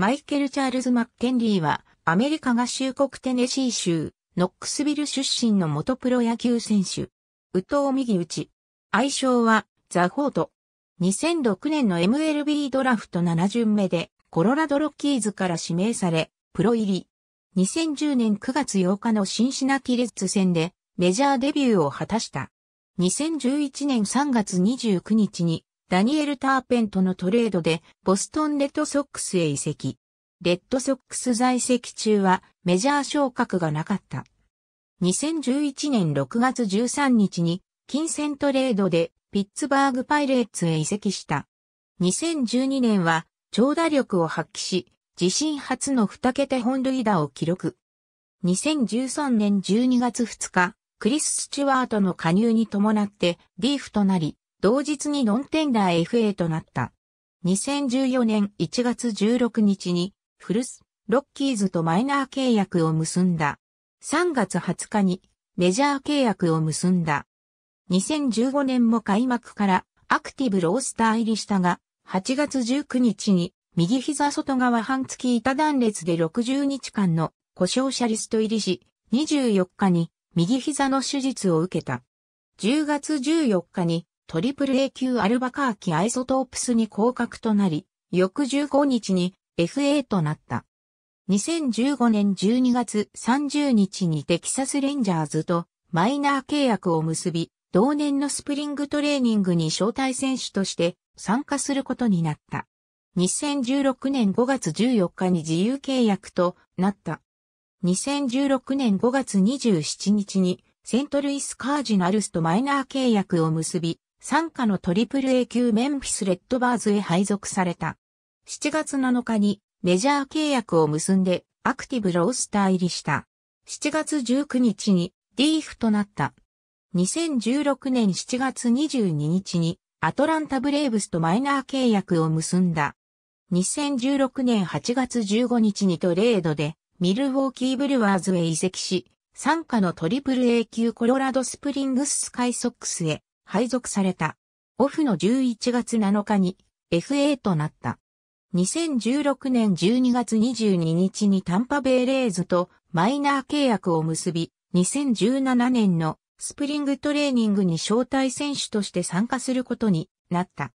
マイケル・チャールズ・マッケンリーは、アメリカ合衆国テネシー州、ノックスビル出身の元プロ野球選手。右藤右打ち。愛称は、ザ・ホート。2006年の MLB ドラフト7巡目で、コロラドロッキーズから指名され、プロ入り。2010年9月8日のシンシナティレッツ戦で、メジャーデビューを果たした。2011年3月29日に、ダニエル・ターペンとのトレードでボストンレッドソックスへ移籍。レッドソックス在籍中はメジャー昇格がなかった。2011年6月13日に金銭トレードでピッツバーグパイレーツへ移籍した。2012年は長打力を発揮し、自身初の2桁本塁打を記録。2013年12月2日、クリス・スチュワートの加入に伴ってリーフとなり、同日にノンテンダー FA となった。2014年1月16日に、フルス、ロッキーズとマイナー契約を結んだ。3月20日にメジャー契約を結んだ。2015年も開幕からアクティブロースター入りしたが、8月19日に右膝外側半月板断裂で60日間の故障者リスト入りし、24日に右膝の手術を受けた。10月14日にトリプル A 級アルバカーキアイソトープスに降格となり、翌15日に FA となった。2015年12月30日にテキサスレンジャーズとマイナー契約を結び、同年のスプリングトレーニングに招待選手として参加することになった。2016年5月14日に自由契約となった。2016年5月27日にセントルイスカージナルスとマイナー契約を結び、参加のトリプル A 級メンフィス・レッドバーズへ配属された。7月7日にメジャー契約を結んでアクティブロースター入りした。7月19日にーフとなった。2016年7月22日にアトランタブレーブスとマイナー契約を結んだ。2016年8月15日にトレードでミルウォーキーブルワーズへ移籍し、参加のトリプル A 級コロラドスプリングススカイソックスへ配属された。オフの11月7日に FA となった。2016年12月22日にタンパベイレーズとマイナー契約を結び、2017年のスプリングトレーニングに招待選手として参加することになった。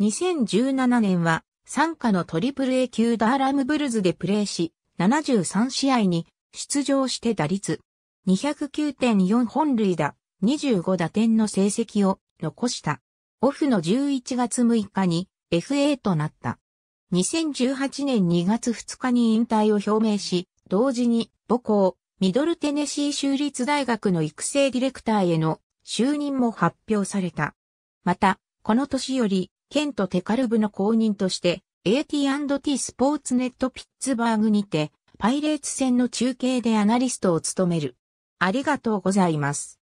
2017年は参加のトリプル A 級ダーラムブルズでプレーし、73試合に出場して打率209.4本塁打、25打点の成績を残した。オフの11月6日に FA となった。2018年2月2日に引退を表明し、同時に母校、ミドルテネシー州立大学の育成ディレクターへの就任も発表された。また、この年より、ケント・テカルブの後任として、AT&T スポーツネットピッツバーグにて、パイレーツ戦の中継でアナリストを務める。ありがとうございます。